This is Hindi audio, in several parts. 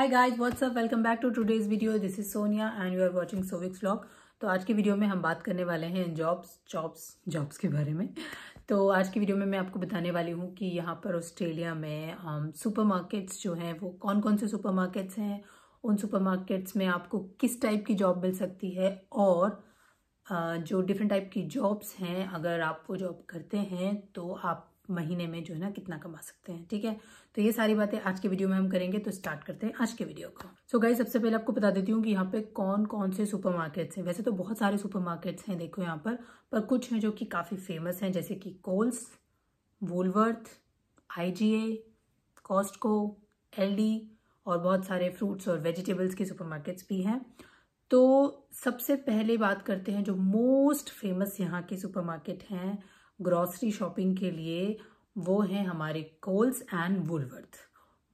hi guys what's up welcome back to today's video this is Sonia and you are watching सोविक्स व्लॉग तो आज की वीडियो में हम बात करने वाले हैं जॉब्स जॉब्स जॉब्स के बारे में तो आज की वीडियो में मैं आपको बताने वाली हूँ कि यहाँ पर ऑस्ट्रेलिया में सुपर um, मार्केट्स जो हैं वो कौन कौन से मार्केट्स हैं उन सुपरमार्केट्स में आपको किस टाइप की जॉब मिल सकती है और uh, जो डिफरेंट टाइप की जॉब्स हैं अगर आप वो जॉब करते हैं तो आप महीने में जो है ना कितना कमा सकते हैं ठीक है तो ये सारी बातें आज के वीडियो में हम करेंगे तो स्टार्ट करते हैं आज के वीडियो को सो गाइज सबसे पहले आपको बता देती हूँ कि यहाँ पे कौन कौन से सुपर हैं वैसे तो बहुत सारे मार्केट्स हैं देखो यहाँ पर पर कुछ हैं जो कि काफ़ी फेमस हैं जैसे कि कोल्स वोलवर्थ आई कॉस्टको एल और बहुत सारे फ्रूट्स और वेजिटेबल्स के सुपरमार्केट्स भी हैं तो सबसे पहले बात करते हैं जो मोस्ट फेमस यहाँ के सुपरमार्केट हैं ग्रॉसरी शॉपिंग के लिए वो हैं हमारे कोल्स एंड वुलवर्थ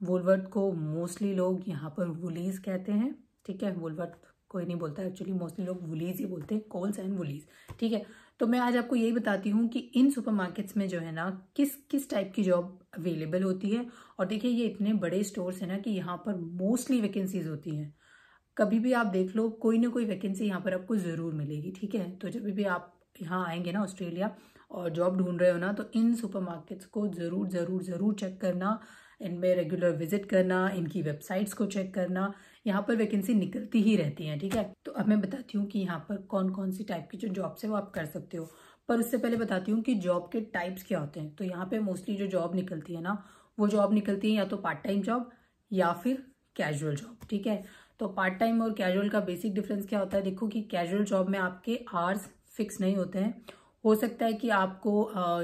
वुलवर्थ को मोस्टली लोग यहाँ पर वुलीज कहते हैं ठीक है वुलवर्थ कोई नहीं बोलता एक्चुअली मोस्टली लोग वुलीज ही बोलते हैं कोल्स एंड वुलीज ठीक है तो मैं आज आपको यही बताती हूँ कि इन सुपरमार्केट्स में जो है ना किस किस टाइप की जॉब अवेलेबल होती है और देखिए ये इतने बड़े स्टोर्स हैं ना कि यहाँ पर मोस्टली वैकेंसीज होती हैं कभी भी आप देख लो कोई ना कोई वैकेंसी यहाँ पर आपको ज़रूर मिलेगी ठीक है तो जब भी आप यहाँ आएंगे ना ऑस्ट्रेलिया और जॉब ढूंढ रहे हो ना तो इन सुपरमार्केट्स को ज़रूर ज़रूर ज़रूर चेक करना इनमें रेगुलर विजिट करना इनकी वेबसाइट्स को चेक करना यहाँ पर वैकेंसी निकलती ही रहती हैं ठीक है तो अब मैं बताती हूँ कि यहाँ पर कौन कौन सी टाइप की जो जॉब्स है वो आप कर सकते हो पर उससे पहले बताती हूँ कि जॉब के टाइप्स क्या होते हैं तो यहाँ पे मोस्टली जो जॉब निकलती है ना वो जॉब निकलती है या तो पार्ट टाइम जॉब या फिर कैजुअल जॉब ठीक है तो पार्ट टाइम और कैजुअल का बेसिक डिफरेंस क्या होता है देखो कि कैजुअल जॉब में आपके आवर्स फिक्स नहीं होते हैं हो सकता है कि आपको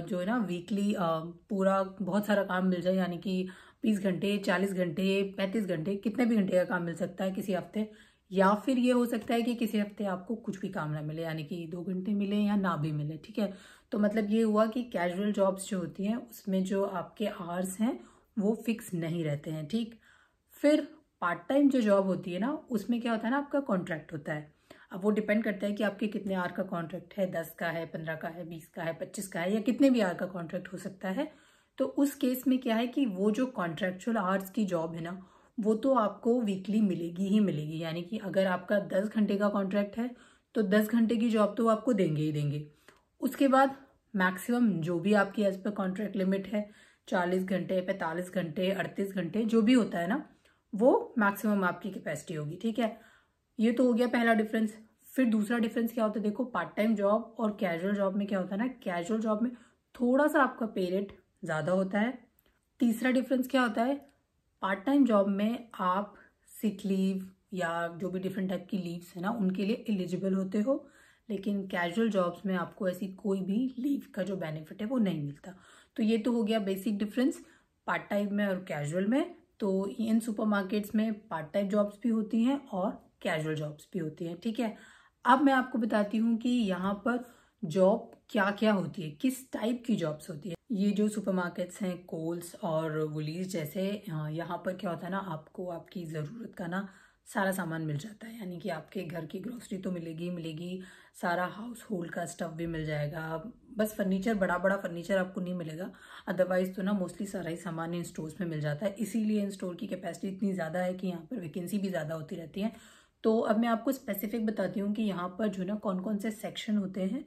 जो है ना वीकली पूरा बहुत सारा काम मिल जाए यानी कि बीस घंटे चालीस घंटे पैंतीस घंटे कितने भी घंटे का काम मिल सकता है किसी हफ्ते या फिर ये हो सकता है कि किसी हफ्ते आपको कुछ भी काम ना मिले यानी कि दो घंटे मिले या ना भी मिले ठीक है तो मतलब ये हुआ कि कैजुअल जॉब्स जो होती हैं उसमें जो आपके आवर्स हैं वो फिक्स नहीं रहते हैं ठीक फिर पार्ट टाइम जो जॉब होती है ना उसमें क्या होता है ना आपका कॉन्ट्रैक्ट होता है अब वो डिपेंड करता है कि आपके कितने आर का कॉन्ट्रैक्ट है दस का है पंद्रह का है बीस का है पच्चीस का है या कितने भी आर का कॉन्ट्रैक्ट हो सकता है तो उस केस में क्या है कि वो जो कॉन्ट्रेक्चुअल आर्स की जॉब है ना वो तो आपको वीकली मिलेगी ही मिलेगी यानी कि अगर आपका दस घंटे का कॉन्ट्रैक्ट है तो दस घंटे की जॉब तो आपको देंगे ही देंगे उसके बाद मैक्सिमम जो भी आपकी एज पर कॉन्ट्रैक्ट लिमिट है चालीस घंटे पैंतालीस घंटे अड़तीस घंटे जो भी होता है ना वो मैक्सिमम आपकी कैपेसिटी होगी ठीक है ये तो हो गया पहला डिफरेंस फिर दूसरा डिफरेंस क्या होता है देखो पार्ट टाइम जॉब और कैजुअल जॉब में क्या होता है ना कैजुअल जॉब में थोड़ा सा आपका पेरेट ज़्यादा होता है तीसरा डिफरेंस क्या होता है पार्ट टाइम जॉब में आप सिक लीव या जो भी डिफरेंट टाइप की लीव्स है ना उनके लिए एलिजिबल होते हो लेकिन कैजुअल जॉब्स में आपको ऐसी कोई भी लीव का जो बेनिफिट है वो नहीं मिलता तो ये तो हो गया बेसिक डिफरेंस पार्ट टाइम में और कैजुअल में तो इन सुपरमार्केट्स में पार्ट टाइम जॉब्स भी होती हैं और कैजुअल जॉब्स भी होती हैं ठीक है अब मैं आपको बताती हूँ कि यहाँ पर जॉब क्या क्या होती है किस टाइप की जॉब्स होती है ये जो सुपरमार्केट्स हैं कोल्स और वुलीज जैसे यहाँ पर क्या होता है ना आपको आपकी ज़रूरत का ना सारा सामान मिल जाता है यानी कि आपके घर की ग्रोसरी तो मिलेगी मिलेगी सारा हाउस होल्ड का स्टफ भी मिल जाएगा बस फर्नीचर बड़ा बड़ा फर्नीचर आपको नहीं मिलेगा अदरवाइज़ तो ना मोस्टली सारा ही सामान इन स्टोर्स में मिल जाता है इसीलिए इन स्टोर की कैपेसिटी इतनी ज़्यादा है कि यहाँ पर वैकेंसी भी ज़्यादा होती रहती है तो अब मैं आपको स्पेसिफिक बताती हूँ कि यहाँ पर जो ना कौन कौन से सेक्शन होते हैं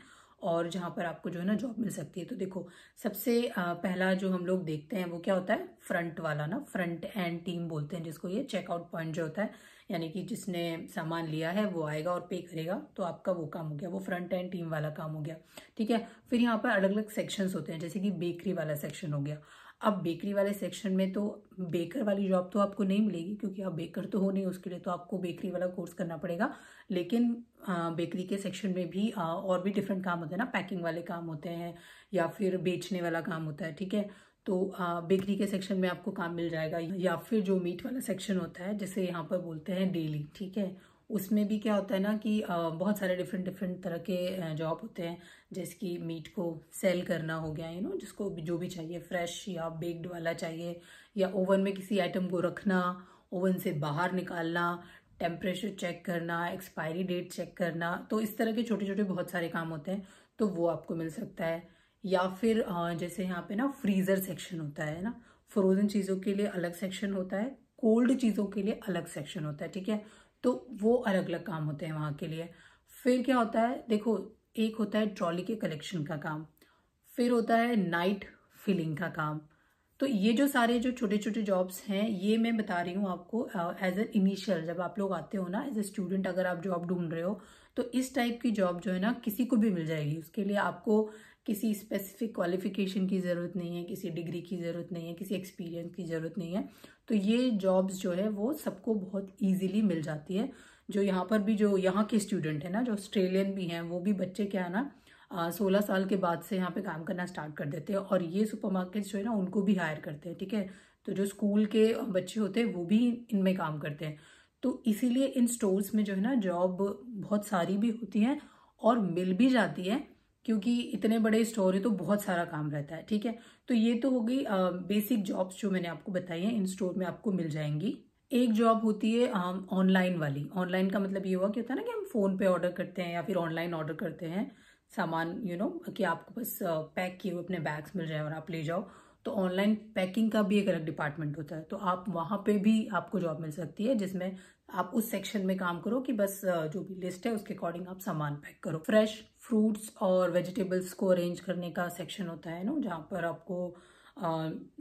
और जहाँ पर आपको जो है ना जॉब मिल सकती है तो देखो सबसे पहला जो हम लोग देखते हैं वो क्या होता है फ्रंट वाला ना फ्रंट एंड टीम बोलते हैं जिसको ये चेकआउट पॉइंट जो होता है यानी कि जिसने सामान लिया है वो आएगा और पे करेगा तो आपका वो काम हो गया वो फ्रंट एंड टीम वाला काम हो गया ठीक है फिर यहाँ पर अलग अलग सेक्शंस होते हैं जैसे कि बेकरी वाला सेक्शन हो गया अब बेकरी वाले सेक्शन में तो बेकर वाली जॉब तो आपको नहीं मिलेगी क्योंकि आप बेकर तो हो नहीं उसके लिए तो आपको बेकरी वाला कोर्स करना पड़ेगा लेकिन बेकरी के सेक्शन में भी और भी डिफरेंट काम होते हैं ना पैकिंग वाले काम होते हैं या फिर बेचने वाला काम होता है ठीक है तो बेकरी के सेक्शन में आपको काम मिल जाएगा या फिर जो मीट वाला सेक्शन होता है जैसे यहाँ पर बोलते हैं डेली ठीक है उसमें भी क्या होता है ना कि बहुत सारे डिफरेंट डिफरेंट तरह के जॉब होते हैं जैसे कि मीट को सेल करना हो गया यू नो जिसको जो भी चाहिए फ्रेश या बेक्ड वाला चाहिए या ओवन में किसी आइटम को रखना ओवन से बाहर निकालना टेम्परेचर चेक करना एक्सपायरी डेट चेक करना तो इस तरह के छोटे छोटे बहुत सारे काम होते हैं तो वो आपको मिल सकता है या फिर जैसे यहाँ पे ना फ्रीज़र सेक्शन होता है ना फ्रोज़न चीज़ों के लिए अलग सेक्शन होता है कोल्ड चीज़ों के लिए अलग सेक्शन होता है ठीक है तो वो अलग अलग काम होते हैं वहाँ के लिए फिर क्या होता है देखो एक होता है ट्रॉली के कलेक्शन का काम फिर होता है नाइट फिलिंग का काम तो ये जो सारे जो छोटे छोटे जॉब्स हैं ये मैं बता रही हूँ आपको एज अ इनिशियल जब आप लोग आते हो ना एज ए स्टूडेंट अगर आप जॉब ढूंढ रहे हो तो इस टाइप की जॉब जो है ना किसी को भी मिल जाएगी उसके लिए आपको किसी स्पेसिफिक क्वालिफिकेशन की ज़रूरत नहीं है किसी डिग्री की ज़रूरत नहीं है किसी एक्सपीरियंस की ज़रूरत नहीं है तो ये जॉब्स जो है वो सबको बहुत ईजिली मिल जाती है जो यहाँ पर भी जो यहाँ के स्टूडेंट हैं ना जो ऑस्ट्रेलियन भी हैं वो भी बच्चे क्या है ना सोलह साल के बाद से यहाँ पे काम करना स्टार्ट कर देते हैं और ये सुपरमार्केट्स जो है ना उनको भी हायर करते हैं ठीक है तो जो स्कूल के बच्चे होते हैं वो भी इनमें काम करते हैं तो इसीलिए इन स्टोर्स में जो है ना जॉब बहुत सारी भी होती हैं और मिल भी जाती है क्योंकि इतने बड़े स्टोर है तो बहुत सारा काम रहता है ठीक है तो ये तो हो गई बेसिक जॉब्स जो मैंने आपको बताई हैं इन स्टोर में आपको मिल जाएंगी एक जॉब होती है ऑनलाइन वाली ऑनलाइन का मतलब ये हुआ कि होता है ना कि हम फ़ोन पे ऑर्डर करते हैं या फिर ऑनलाइन ऑर्डर करते हैं सामान यू you नो know, कि आपको बस पैक किए हुए अपने बैग्स मिल जाए और आप ले जाओ तो ऑनलाइन पैकिंग का भी एक अलग डिपार्टमेंट होता है तो आप वहाँ पे भी आपको जॉब मिल सकती है जिसमें आप उस सेक्शन में काम करो कि बस जो भी लिस्ट है उसके अकॉर्डिंग आप सामान पैक करो फ्रेश फ्रूट्स और वेजिटेबल्स को अरेंज करने का सेक्शन होता है ना जहाँ पर आपको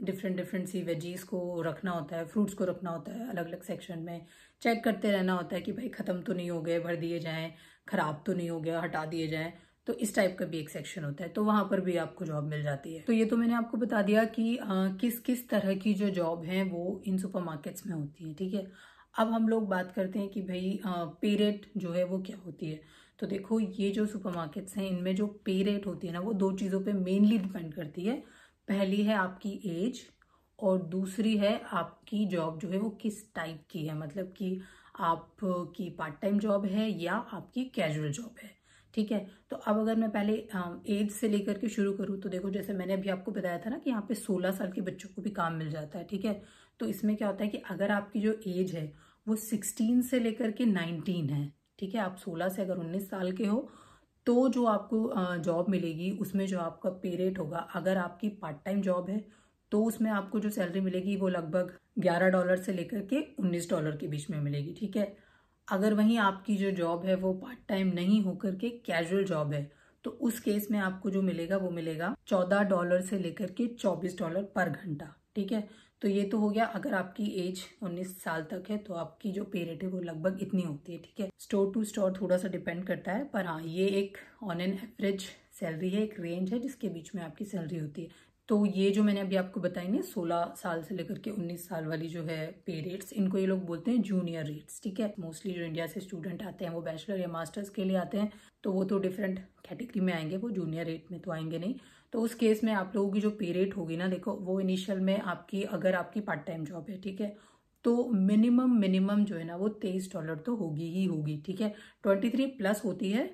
डिफरेंट डिफरेंट सी वेजीज को रखना होता है फ्रूट्स को रखना होता है अलग अलग सेक्शन में चेक करते रहना होता है कि भाई ख़त्म तो नहीं हो गए भर दिए जाएँ ख़राब तो नहीं हो गया हटा दिए जाएँ तो इस टाइप का भी एक सेक्शन होता है तो वहां पर भी आपको जॉब मिल जाती है तो ये तो मैंने आपको बता दिया कि आ, किस किस तरह की जो जॉब है वो इन सुपरमार्केट्स में होती है ठीक है अब हम लोग बात करते हैं कि भाई पे रेट जो है वो क्या होती है तो देखो ये जो सुपरमार्केट्स हैं इनमें जो पे रेट होती है ना वो दो चीज़ों पे मेनली डिपेंड करती है पहली है आपकी एज और दूसरी है आपकी जॉब जो है वो किस टाइप की है मतलब कि आपकी पार्ट टाइम जॉब है या आपकी कैजुअल जॉब है ठीक है तो अब अगर मैं पहले एज से लेकर के शुरू करूँ तो देखो जैसे मैंने अभी आपको बताया था ना कि यहाँ पे 16 साल के बच्चों को भी काम मिल जाता है ठीक है तो इसमें क्या होता है कि अगर आपकी जो एज है वो 16 से लेकर के 19 है ठीक है आप 16 से अगर 19 साल के हो तो जो आपको जॉब मिलेगी उसमें जो आपका पे रेट होगा अगर आपकी पार्ट टाइम जॉब है तो उसमें आपको जो सैलरी मिलेगी वो लगभग ग्यारह डॉलर से लेकर के उन्नीस डॉलर के बीच में मिलेगी ठीक है अगर वहीं आपकी जो जॉब है वो पार्ट टाइम नहीं होकर के कैजुअल जॉब है तो उस केस में आपको जो मिलेगा वो मिलेगा चौदह डॉलर से लेकर के चौबीस डॉलर पर घंटा ठीक है तो ये तो हो गया अगर आपकी एज 19 साल तक है तो आपकी जो पे रेट है वो लगभग इतनी होती है ठीक है स्टोर टू स्टोर थोड़ा सा डिपेंड करता है पर हाँ ये एक ऑन एन एवरेज सैलरी है एक रेंज है जिसके बीच में आपकी सैलरी होती है तो ये जो मैंने अभी आपको बताई ना सोलह साल से लेकर के उन्नीस साल वाली जो है पे रेट्स इनको ये लोग बोलते हैं जूनियर रेट्स ठीक है मोस्टली जो इंडिया से स्टूडेंट आते हैं वो बैचलर या मास्टर्स के लिए आते हैं तो वो तो डिफरेंट कैटेगरी में आएंगे वो जूनियर रेट में तो आएंगे नहीं तो उस केस में आप लोगों की जो पे रेट होगी ना देखो वो इनिशियल में आपकी अगर आपकी पार्ट टाइम जॉब है ठीक है तो मिनिमम मिनिमम जो है ना वो तेईस डॉलर तो होगी ही होगी ठीक है ट्वेंटी थ्री प्लस होती है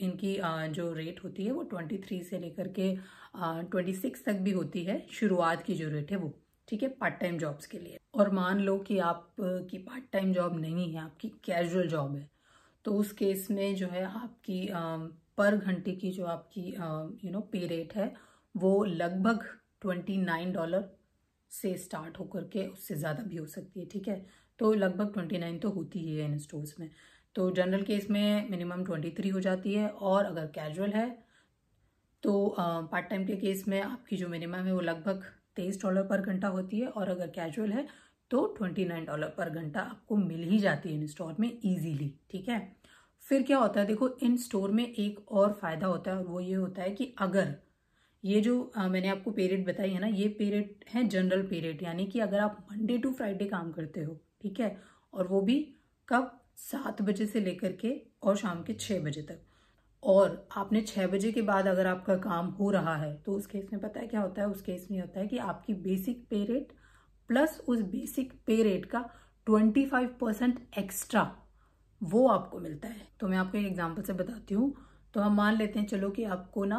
इनकी जो रेट होती है वो ट्वेंटी थ्री से लेकर के ट्वेंटी सिक्स तक भी होती है शुरुआत की जो रेट है वो ठीक है पार्ट टाइम जॉब्स के लिए और मान लो कि आप की पार्ट टाइम जॉब नहीं है आपकी कैजुअल जॉब है तो उस केस में जो है आपकी पर घंटे की जो आपकी यू नो पे रेट है वो लगभग ट्वेंटी नाइन डॉलर से स्टार्ट होकर के उससे ज़्यादा भी हो सकती है ठीक है तो लगभग ट्वेंटी नाइन तो होती ही है इन स्टोर्स में तो जनरल केस में मिनिमम ट्वेंटी थ्री हो जाती है और अगर कैजुअल है तो पार्ट टाइम के केस में आपकी जो मिनिमम है वो लगभग तेईस डॉलर पर घंटा होती है और अगर कैजुअल है तो ट्वेंटी नाइन डॉलर पर घंटा आपको मिल ही जाती है इन स्टोर में ईजीली ठीक है फिर क्या होता है देखो इन स्टोर में एक और फ़ायदा होता है और वो ये होता है कि अगर ये जो आ, मैंने आपको पीरियड बताई है ना ये पीरियड है जनरल पीरियड यानी कि अगर आप मंडे टू फ्राइडे काम करते हो ठीक है और वो भी कब सात बजे से लेकर के और शाम के छः बजे तक और आपने छः बजे के बाद अगर आपका काम हो रहा है तो उस केस में पता है क्या होता है उस केस में होता है कि आपकी बेसिक पे रेट प्लस उस बेसिक पे रेट का ट्वेंटी फाइव परसेंट एक्स्ट्रा वो आपको मिलता है तो मैं आपको एक एग्जाम्पल से बताती हूँ तो हम मान लेते हैं चलो कि आपको ना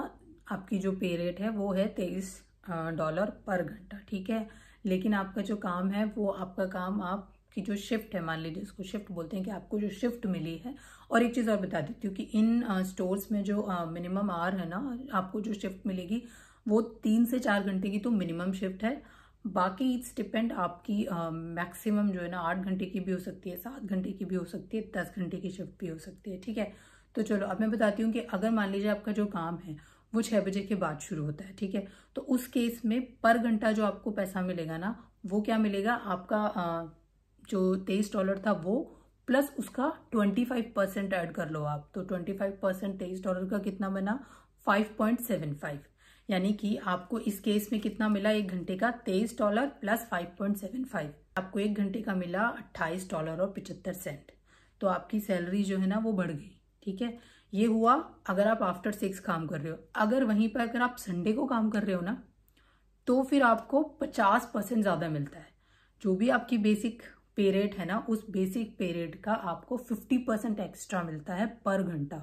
आपकी जो पे रेट है वो है तेईस डॉलर पर घंटा ठीक है लेकिन आपका जो काम है वो आपका काम आप कि जो शिफ्ट है मान लीजिए इसको शिफ्ट बोलते हैं कि आपको जो शिफ्ट मिली है और एक चीज़ और बता देती हूँ कि इन स्टोर्स में जो मिनिमम आर है ना आपको जो शिफ्ट मिलेगी वो तीन से चार घंटे की तो मिनिमम शिफ्ट है बाकी इट्स डिपेंड आपकी मैक्सिमम जो है ना आठ घंटे की भी हो सकती है सात घंटे की भी हो सकती है दस घंटे की शिफ्ट भी हो सकती है ठीक है तो चलो अब मैं बताती हूँ कि अगर मान लीजिए आपका जो काम है वो छः बजे के बाद शुरू होता है ठीक है तो उस केस में पर घंटा जो आपको पैसा मिलेगा ना वो क्या मिलेगा आपका आ, जो तेईस डॉलर था वो प्लस उसका ट्वेंटी फाइव परसेंट ऐड कर लो आप तो ट्वेंटी फाइव परसेंट तेईस डॉलर का कितना बना फाइव पॉइंट सेवन फाइव यानी कि आपको इस केस में कितना मिला एक घंटे का तेईस dollar plus five point seven five आपको एक घंटे का मिला अट्ठाईस डॉलर और पिचहत्तर सेंट तो आपकी सैलरी जो है ना वो बढ़ गई ठीक है ये हुआ अगर आप आफ्टर सिक्स काम कर रहे हो अगर वहीं पर अगर आप संडे को काम कर रहे हो ना तो फिर आपको पचास परसेंट ज़्यादा मिलता है जो भी आपकी बेसिक पे है ना उस बेसिक पे का आपको 50 परसेंट एक्स्ट्रा मिलता है पर घंटा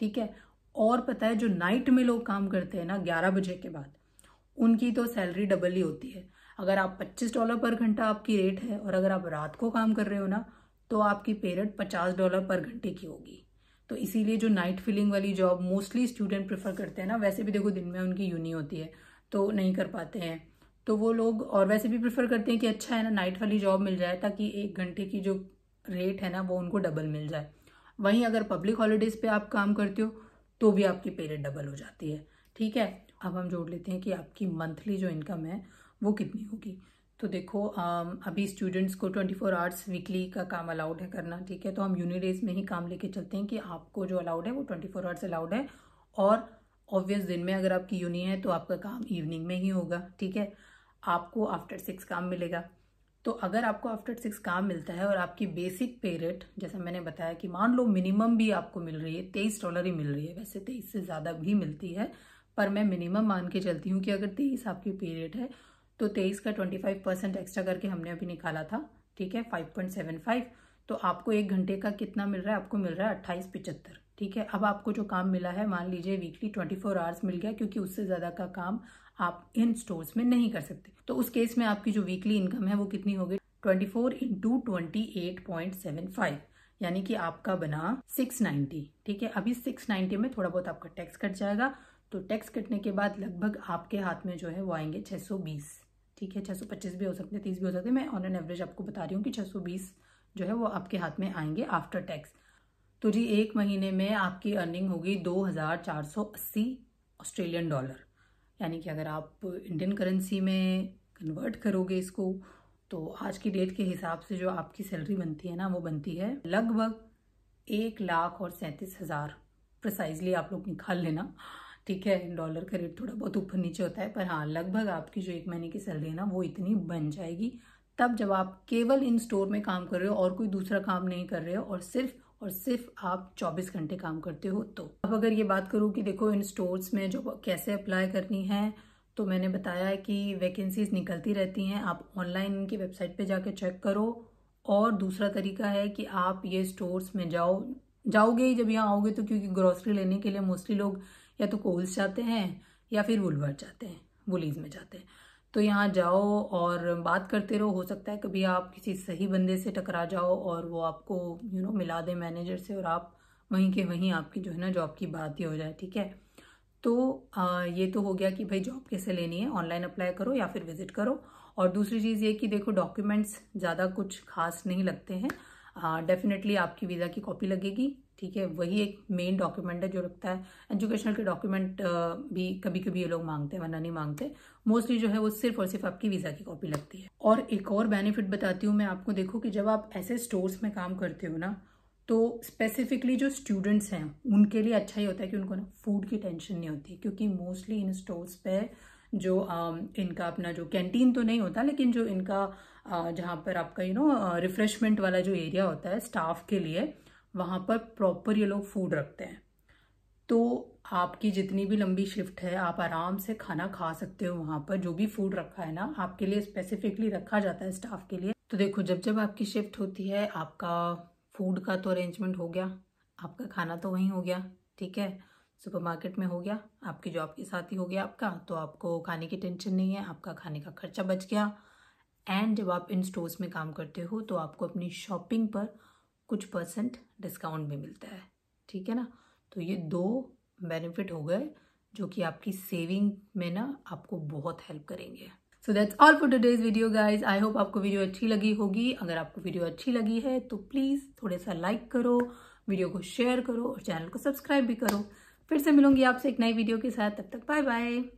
ठीक है और पता है जो नाइट में लोग काम करते हैं ना 11 बजे के बाद उनकी तो सैलरी डबल ही होती है अगर आप 25 डॉलर पर घंटा आपकी रेट है और अगर आप रात को काम कर रहे हो ना तो आपकी पे पचास डॉलर पर घंटे की होगी तो इसीलिए जो नाइट फिलिंग वाली जॉब मोस्टली स्टूडेंट प्रेफर करते हैं ना वैसे भी देखो दिन में उनकी यूनी होती है तो नहीं कर पाते हैं तो वो लोग और वैसे भी प्रेफर करते हैं कि अच्छा है ना नाइट वाली जॉब मिल जाए ताकि एक घंटे की जो रेट है ना वो उनको डबल मिल जाए वहीं अगर पब्लिक हॉलीडेज़ पे आप काम करते हो तो भी आपकी पेरियड डबल हो जाती है ठीक है अब हम जोड़ लेते हैं कि आपकी मंथली जो इनकम है वो कितनी होगी तो देखो अभी स्टूडेंट्स को 24 फोर आवर्स वीकली का काम अलाउड है करना ठीक है तो हम यूनिडेज में ही काम लेके चलते हैं कि आपको जो अलाउड है वो 24 फोर आवर्स अलाउड है और ऑब्वियस दिन में अगर आपकी यूनि है तो आपका काम इवनिंग में ही होगा ठीक है आपको आफ्टर सिक्स काम मिलेगा तो अगर आपको आफ्टर सिक्स काम मिलता है और आपकी बेसिक पे रेट जैसा मैंने बताया कि मान लो मिनिमम भी आपको मिल रही है तेईस डॉलर ही मिल रही है वैसे तेईस से ज़्यादा भी मिलती है पर मैं मिनिमम मान के चलती हूँ कि अगर तेईस आपकी पे रेट है तो तेईस का ट्वेंटी फाइव परसेंट एक्स्ट्रा करके हमने अभी निकाला था ठीक है फाइव पॉइंट सेवन फाइव तो आपको एक घंटे का कितना मिल रहा है आपको मिल रहा है अट्ठाईस पिचहत्तर ठीक है अब आपको जो काम मिला है मान लीजिए वीकली ट्वेंटी फोर आवर्स मिल गया क्योंकि उससे ज़्यादा का काम आप इन स्टोर्स में नहीं कर सकते तो उस केस में आपकी जो वीकली इनकम है वो कितनी होगी twenty four into twenty eight point seven five यानी कि आपका बना सिक्स नाइन्टी ठीक है अभी सिक्स नाइन्टी में थोड़ा बहुत आपका टैक्स कट जाएगा तो टैक्स कटने के बाद लगभग आपके हाथ में जो है वो आएंगे छः सौ बीस ठीक है छः सौ पच्चीस भी हो सकते हैं तीस भी हो सकते हैं मैं ऑन एन एवरेज आपको बता रही हूँ कि छः सौ बीस जो है वो आपके हाथ में आएंगे आफ्टर टैक्स तो जी एक महीने में आपकी अर्निंग होगी दो हज़ार चार सौ अस्सी ऑस्ट्रेलियन डॉलर यानी कि अगर आप इंडियन करेंसी में कन्वर्ट करोगे इसको तो आज की डेट के हिसाब से जो आपकी सैलरी बनती है ना वो बनती है लगभग एक लाख और सैंतीस हज़ार प्रसाइजली आप लोग निकाल लेना ठीक है डॉलर का रेट थोड़ा बहुत ऊपर नीचे होता है पर हाँ लगभग आपकी जो एक महीने की सैलरी है ना वो इतनी बन जाएगी तब जब आप केवल इन स्टोर में काम कर रहे हो और कोई दूसरा काम नहीं कर रहे हो और सिर्फ और सिर्फ आप 24 घंटे काम करते हो तो अब अगर ये बात करूँ कि देखो इन स्टोर्स में जो कैसे अप्लाई करनी है तो मैंने बताया है कि वैकेंसीज निकलती रहती हैं आप ऑनलाइन इनकी वेबसाइट पे जाके चेक करो और दूसरा तरीका है कि आप ये स्टोर्स में जाओ जाओगे ही जब यहाँ आओगे तो क्योंकि ग्रॉसरी लेने के लिए मोस्टली लोग या तो कोल्स जाते हैं या फिर वुलवर्ट जाते हैं वुलीज में जाते हैं तो यहाँ जाओ और बात करते रहो हो सकता है कभी आप किसी सही बंदे से टकरा जाओ और वो आपको यू नो मिला दे मैनेजर से और आप वहीं के वहीं आपकी जो है ना जॉब की बात ही हो जाए ठीक है तो आ, ये तो हो गया कि भाई जॉब कैसे लेनी है ऑनलाइन अप्लाई करो या फिर विजिट करो और दूसरी चीज़ ये कि देखो डॉक्यूमेंट्स ज़्यादा कुछ खास नहीं लगते हैं डेफिनेटली आपकी वीज़ा की कॉपी लगेगी ठीक है वही एक मेन डॉक्यूमेंट है जो लगता है एजुकेशनल के डॉक्यूमेंट भी कभी कभी ये लोग मांगते हैं वरना नहीं मांगते मोस्टली जो है वो सिर्फ और सिर्फ आपकी वीज़ा की कॉपी लगती है और एक और बेनिफिट बताती हूँ मैं आपको देखो कि जब आप ऐसे स्टोर्स में काम करते हो ना तो स्पेसिफिकली जो स्टूडेंट्स हैं उनके लिए अच्छा ही होता है कि उनको ना फूड की टेंशन नहीं होती क्योंकि मोस्टली इन स्टोर्स पे जो इनका अपना जो कैंटीन तो नहीं होता लेकिन जो इनका जहाँ पर आपका यू नो रिफ्रेशमेंट वाला जो एरिया होता है स्टाफ के लिए वहाँ पर प्रॉपर ये लोग फूड रखते हैं तो आपकी जितनी भी लंबी शिफ्ट है आप आराम से खाना खा सकते हो वहाँ पर जो भी फूड रखा है ना आपके लिए स्पेसिफिकली रखा जाता है स्टाफ के लिए तो देखो जब जब आपकी शिफ्ट होती है आपका फूड का तो अरेंजमेंट हो गया आपका खाना तो वहीं हो गया ठीक है सुपरमार्केट में हो गया आपकी जॉब के साथ ही हो गया आपका तो आपको खाने की टेंशन नहीं है आपका खाने का खर्चा बच गया एंड जब आप इन स्टोर्स में काम करते हो तो आपको अपनी शॉपिंग पर कुछ परसेंट डिस्काउंट भी मिलता है ठीक है ना तो ये दो बेनिफिट हो गए जो कि आपकी सेविंग में ना आपको बहुत हेल्प करेंगे so that's all for today's video guys I hope आपको वीडियो अच्छी लगी होगी अगर आपको वीडियो अच्छी लगी है तो प्लीज़ थोड़ा सा लाइक करो वीडियो को शेयर करो और चैनल को सब्सक्राइब भी करो फिर से मिलूंगी आपसे एक नई वीडियो के साथ तब तक बाय बाय